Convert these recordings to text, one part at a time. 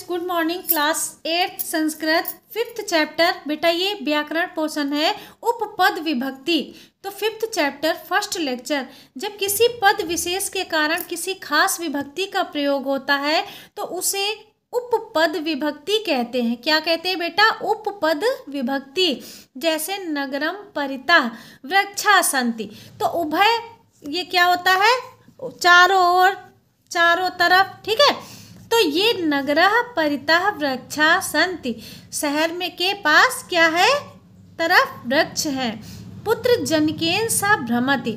friends good morning class eight Sanskrit fifth chapter बेटा ये व्याकरण पोर्शन है उपपद विभक्ति तो फिफ्थ चैप्टर फर्स्ट लेक्चर जब किसी पद विशेष के कारण किसी खास विभक्ति का प्रयोग होता है तो उसे उपपद विभक्ति कहते हैं क्या कहते हैं बेटा उपपद विभक्ति जैसे नगरम परिता वृक्षा संति तो उभय ये क्या होता है चारों ओर चारों तरफ ठीक है तो ये नगरह परिता वृक्षा संति शहर में के पास क्या है तरफ वृक्ष है पुत्र जनकेन सा भ्रमति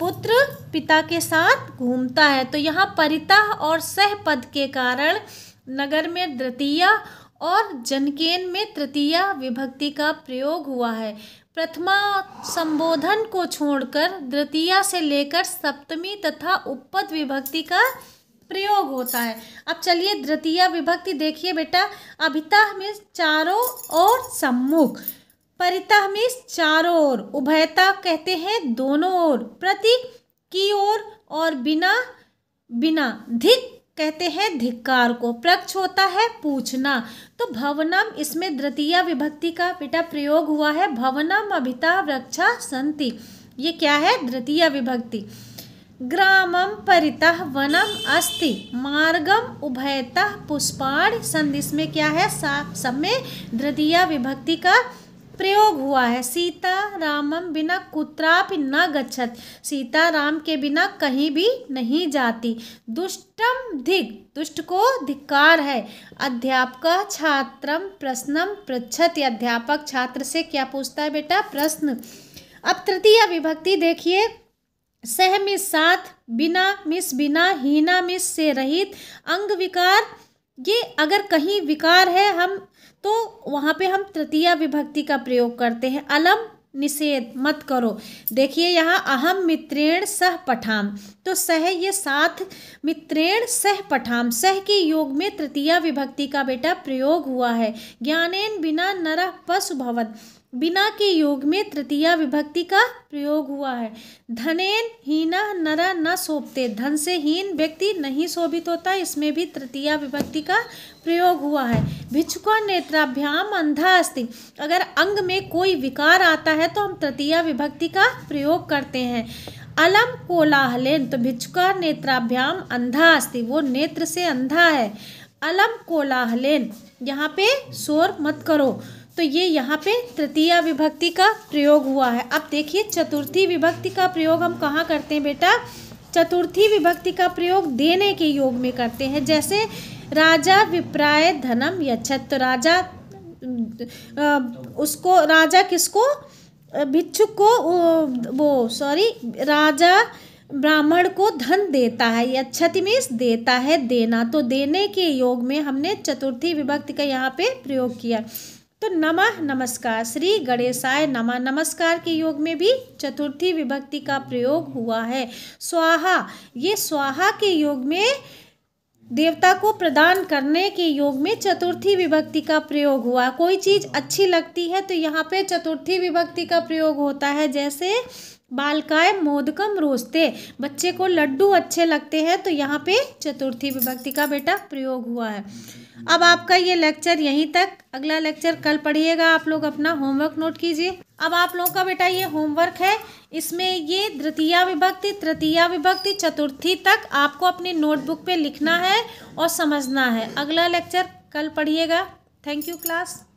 पुत्र पिता के साथ घूमता है तो यहाँ परिता और सह पद के कारण नगर में द्वितीय और जनकेन में तृतीय विभक्ति का प्रयोग हुआ है प्रथमा संबोधन को छोड़कर द्वितीय से लेकर सप्तमी तथा उपपद विभक्ति का प्रयोग होता है अब चलिए द्वितीय विभक्ति देखिए बेटा अभिता में चारों ओर सम्मुख परिता में चारों ओर उभयता कहते हैं दोनों ओर प्रति की ओर और, और बिना बिना धिक कहते हैं धिक्कार को प्रक्ष होता है पूछना तो भवनम इसमें द्वितीय विभक्ति का बेटा प्रयोग हुआ है भवनम अभिता वृक्षा संति ये क्या है द्वितीय विभक्ति ग्रामम परितः वनम अस्ति मार्गम उभयतः पुष्पाण संधि में क्या है सा सब में द्वितीय विभक्ति का प्रयोग हुआ है सीता रामम बिना कुत्रापि न गच्छत सीता राम के बिना कहीं भी नहीं जाती दुष्टम धिक दुष्ट को धिकार है अध्यापक छात्रम प्रश्नम पृछत अध्यापक छात्र से क्या पूछता है बेटा प्रश्न अब तृतीय विभक्ति देखिए सह मिस साथ बिना मिस बिना हीना मिस से रहित अंग विकार ये अगर कहीं विकार है हम तो वहाँ पे हम तृतीय विभक्ति का प्रयोग करते हैं अलम निषेध मत करो देखिए यहाँ अहम मित्रेण सह पठाम तो सह ये साथ मित्रेण सह पठाम सह के योग में तृतीय विभक्ति का बेटा प्रयोग हुआ है ज्ञानेन बिना नरह पशु भवन बिना के योग में तृतीया विभक्ति का प्रयोग हुआ है धनेन हीना नरा न सोपते धन से हीन व्यक्ति नहीं शोभित होता इसमें भी तृतीया विभक्ति का प्रयोग हुआ है भिक्षुको नेत्राभ्याम अंधा अस्थि अगर अंग में कोई विकार आता है तो हम तृतीया विभक्ति का प्रयोग करते हैं अलम कोलाहलेन तो भिक्षुका नेत्राभ्याम अंधा अस्थि वो नेत्र से अंधा है अलम कोलाहलेन यहाँ पे शोर मत करो तो ये यहाँ पे तृतीय विभक्ति का प्रयोग हुआ है अब देखिए चतुर्थी विभक्ति का प्रयोग हम कहाँ करते हैं बेटा चतुर्थी विभक्ति का प्रयोग देने के योग में करते हैं जैसे राजा विप्राय धनम यक्षत तो राजा उसको राजा किसको भिक्षुक को वो सॉरी राजा ब्राह्मण को धन देता है या क्षतिमेष देता है देना तो देने के योग में हमने चतुर्थी विभक्ति का यहाँ पे प्रयोग किया तो नमः नमस्कार श्री गणेशाय नमः नमस्कार के योग में भी चतुर्थी विभक्ति का प्रयोग हुआ है स्वाहा ये स्वाहा के योग में देवता को प्रदान करने के योग में चतुर्थी विभक्ति का प्रयोग हुआ कोई चीज़ अच्छी लगती है तो यहाँ पे चतुर्थी विभक्ति का प्रयोग होता है जैसे बालकाय मोदकम रोजते बच्चे को लड्डू अच्छे लगते हैं तो यहाँ पे चतुर्थी विभक्ति का बेटा प्रयोग हुआ है अब आपका ये लेक्चर यहीं तक अगला लेक्चर कल पढ़िएगा आप लोग अपना होमवर्क नोट कीजिए अब आप लोगों का बेटा ये होमवर्क है इसमें ये द्वितीया विभक्ति तृतीया विभक्ति चतुर्थी तक आपको अपनी नोटबुक पे लिखना है और समझना है अगला लेक्चर कल पढ़िएगा थैंक यू क्लास